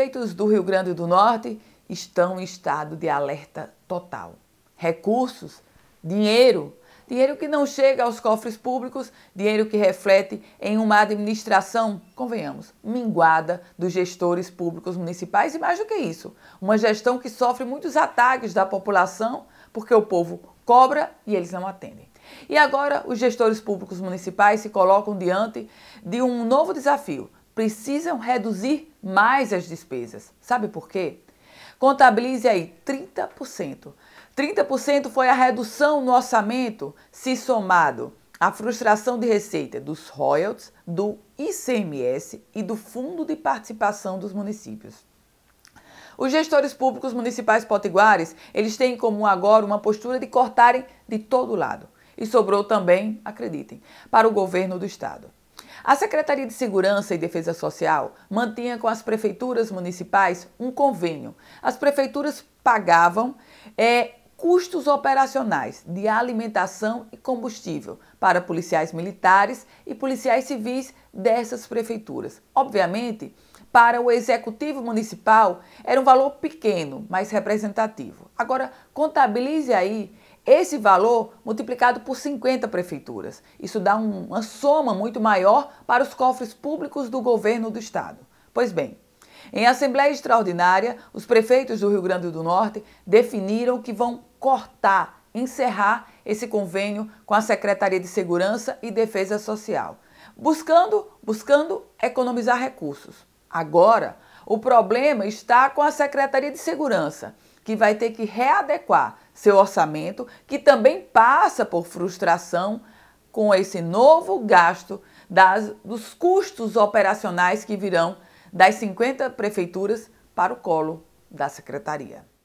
prefeitos do Rio Grande do Norte estão em estado de alerta total. Recursos, dinheiro, dinheiro que não chega aos cofres públicos, dinheiro que reflete em uma administração, convenhamos, minguada dos gestores públicos municipais e mais do que isso, uma gestão que sofre muitos ataques da população porque o povo cobra e eles não atendem. E agora os gestores públicos municipais se colocam diante de um novo desafio, precisam reduzir mais as despesas. Sabe por quê? Contabilize aí 30%. 30% foi a redução no orçamento se somado à frustração de receita dos royalties, do ICMS e do Fundo de Participação dos Municípios. Os gestores públicos municipais potiguares, eles têm em comum agora uma postura de cortarem de todo lado. E sobrou também, acreditem, para o governo do estado. A Secretaria de Segurança e Defesa Social mantinha com as prefeituras municipais um convênio. As prefeituras pagavam é, custos operacionais de alimentação e combustível para policiais militares e policiais civis dessas prefeituras. Obviamente, para o executivo municipal era um valor pequeno, mas representativo. Agora, contabilize aí esse valor multiplicado por 50 prefeituras. Isso dá um, uma soma muito maior para os cofres públicos do governo do estado. Pois bem, em assembleia extraordinária, os prefeitos do Rio Grande do Norte definiram que vão cortar, encerrar esse convênio com a Secretaria de Segurança e Defesa Social, buscando, buscando economizar recursos. Agora, o problema está com a Secretaria de Segurança, que vai ter que readequar seu orçamento, que também passa por frustração com esse novo gasto das, dos custos operacionais que virão das 50 prefeituras para o colo da secretaria.